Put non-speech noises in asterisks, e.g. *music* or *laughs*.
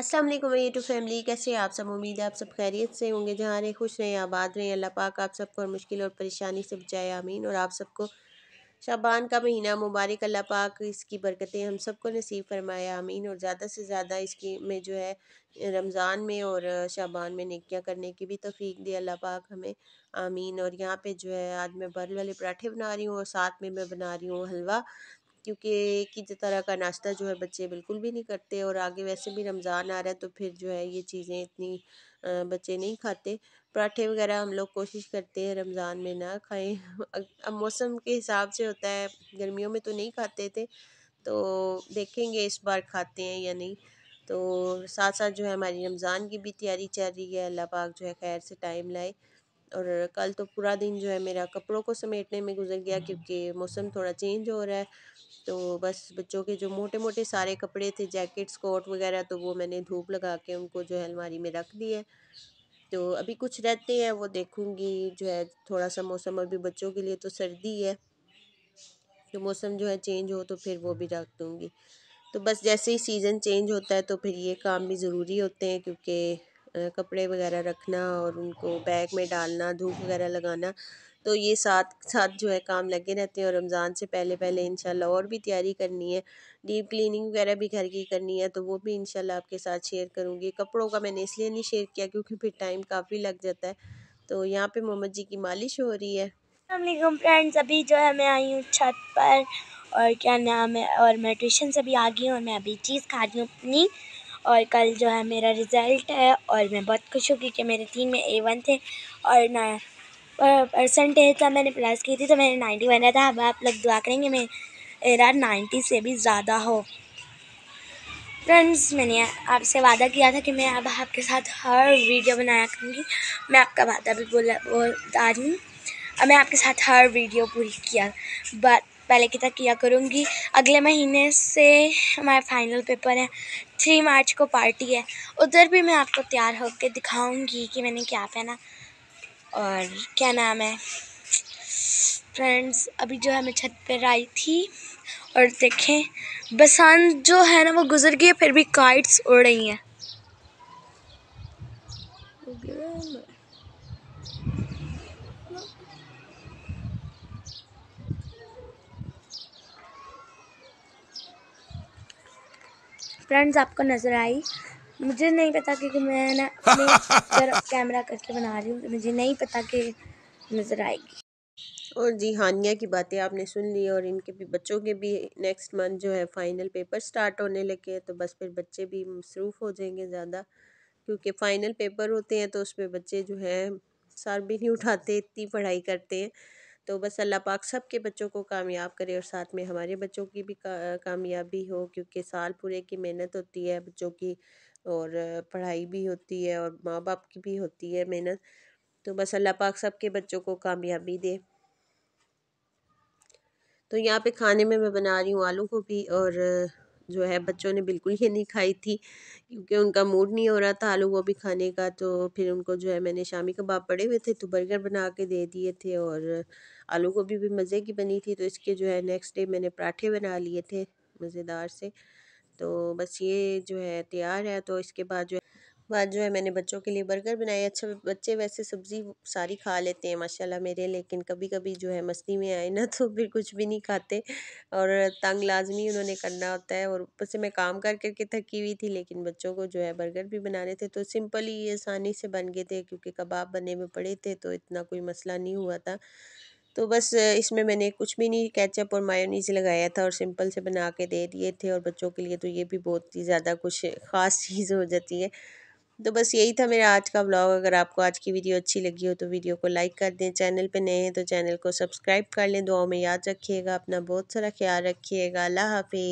अस्सलाम वालेकुम YouTube family कैसे आप सब उम्मीद है आप सब खैरियत से होंगे जहाँ रहे खुश रहें आबाद रहें अल्लाह पाक आप सबको मुश्किल और परेशानी से बचाए आमीन और आप सबको शाबान का महीना मुबारक अल्लाह पाक इसकी बरकतें हम सबको नसीब फरमाया आमीन और ज़्यादा से ज़्यादा इसकी में जो है रमज़ान में और शाबान में निकियाँ करने की भी तोफ़ीक दे अल्लाह पाक हमें आमीन और यहाँ पे जो है आज मैं बर्ल वाले पराठे बना रही हूँ और साथ में मैं बना रही हूँ हलवा क्योंकि एक ही तरह का नाश्ता जो है बच्चे बिल्कुल भी नहीं करते और आगे वैसे भी रमज़ान आ रहा है तो फिर जो है ये चीज़ें इतनी बच्चे नहीं खाते पराठे वगैरह हम लोग कोशिश करते हैं रमज़ान में ना खाएं *laughs* अब मौसम के हिसाब से होता है गर्मियों में तो नहीं खाते थे तो देखेंगे इस बार खाते हैं या नहीं तो साथ साथ जो है हमारी रमज़ान की भी तैयारी चल रही है अल्लाह पाक जो है खैर से टाइम लाए और कल तो पूरा दिन जो है मेरा कपड़ों को समेटने में गुजर गया हम्म। क्योंकि मौसम थोड़ा चेंज हो रहा है तो बस बच्चों के जो मोटे मोटे सारे कपड़े थे जैकेट्स कोट वगैरह तो वो मैंने धूप लगा के उनको जो है अलमारी में रख दिए तो अभी कुछ रहते हैं वो देखूँगी जो है थोड़ा सा मौसम अभी बच्चों के लिए तो सर्दी है तो मौसम जो है चेंज हो तो फिर वो भी रख दूँगी तो बस जैसे ही सीज़न चेंज होता है तो फिर ये काम भी ज़रूरी होते हैं क्योंकि कपड़े वगैरह रखना और उनको बैग में डालना धूप वगैरह लगाना तो ये साथ साथ जो है काम लगे रहते हैं और रमज़ान से पहले पहले इंशाल्लाह और भी तैयारी करनी है डीप क्लीनिंग वगैरह भी घर की करनी है तो वो भी इंशाल्लाह आपके साथ शेयर करूँगी कपड़ों का मैंने इसलिए नहीं शेयर किया क्योंकि फिर टाइम काफ़ी लग जाता है तो यहाँ पर मोहम्मद जी की मालिश हो रही है अलमेकम फ्रेंड्स अभी जो है मैं आई हूँ छत पर और क्या नाम है और मैं ट्यूशन से भी आ गई हूँ और मैं अभी चीज़ खा रही हूँ अपनी और कल जो है मेरा रिज़ल्ट है और मैं बहुत खुश हूँ क्योंकि मेरे तीन में ए वन थे और ना परसेंटेज था तो मैंने प्लस की थी तो मैंने नाइन्टी वन था अब आप लोग दुआ करेंगे मेरा नाइन्टी से भी ज़्यादा हो फ्रेंड्स मैंने आपसे वादा किया था कि मैं अब आपके साथ हर वीडियो बनाया करूँगी मैं आपका वादा भी बोला बोल आ रही हूँ अब मैं आपके साथ हर वीडियो पूरी किया बट पहले की तक किया करूँगी अगले महीने से हमारे फाइनल पेपर है थ्री मार्च को पार्टी है उधर भी मैं आपको तैयार होकर दिखाऊँगी कि मैंने क्या पहना और क्या नाम है फ्रेंड्स अभी जो है मैं छत पर आई थी और देखें बसंत जो है ना वो गुजर गई है फिर भी काइट्स उड़ रही हैं फ्रेंड्स आपको नज़र आई मुझे नहीं पता क्योंकि मैं ना *laughs* अपने कैमरा करके बना रही हूँ मुझे नहीं पता कि नज़र आएगी और जी हानिया की बातें आपने सुन ली और इनके भी बच्चों के भी नेक्स्ट मंथ जो है फ़ाइनल पेपर स्टार्ट होने लगे तो बस फिर बच्चे भी मसरूफ़ हो जाएंगे ज़्यादा क्योंकि फ़ाइनल पेपर होते हैं तो उसमें बच्चे जो हैं सर भी नहीं उठाते इतनी पढ़ाई करते हैं तो बस अल्लाह पाक सब के बच्चों को कामयाब करे और साथ में हमारे बच्चों की भी का, कामयाबी हो क्योंकि साल पूरे की मेहनत होती है बच्चों की और पढ़ाई भी होती है और माँ बाप की भी होती है मेहनत तो बस अल्लाह पाक सब के बच्चों को कामयाबी दे तो यहाँ पे खाने में मैं बना रही हूँ आलू गोभी और जो है बच्चों ने बिल्कुल ही नहीं खाई थी क्योंकि उनका मूड नहीं हो रहा था आलू गोभी खाने का तो फिर उनको जो है मैंने शामी कबाब पड़े हुए थे तो बर्गर बना के दे दिए थे और आलू गोभी भी मज़े की बनी थी तो इसके जो है नेक्स्ट डे मैंने पराठे बना लिए थे मज़ेदार से तो बस ये जो है तैयार है तो इसके बाद जो है बाद जो है मैंने बच्चों के लिए बर्गर बनाए अच्छा बच्चे वैसे सब्ज़ी सारी खा लेते हैं माशाल्लाह मेरे लेकिन कभी कभी जो है मस्ती में आए ना *laughs* तो फिर कुछ भी नहीं खाते और तंग लाजमी उन्होंने करना होता है और ऊपर से मैं काम कर करके थकी हुई थी लेकिन बच्चों को जो है बर्गर भी बनाने थे तो सिंपल ही आसानी से बन गए थे क्योंकि कबाब बने में पड़े थे तो इतना कोई मसला नहीं हुआ था तो बस इसमें मैंने कुछ भी नहीं कैचअप और मायोनीज लगाया था और सिंपल से बना के दे दिए थे और बच्चों के लिए तो ये भी बहुत ही ज़्यादा कुछ ख़ास चीज़ हो जाती है तो बस यही था मेरा आज का ब्लॉग अगर आपको आज की वीडियो अच्छी लगी हो तो वीडियो को लाइक कर दें चैनल पे नए हैं तो चैनल को सब्सक्राइब कर लें दुआओं में याद रखिएगा अपना बहुत सारा ख्याल रखिएगा अल्लाह हाफि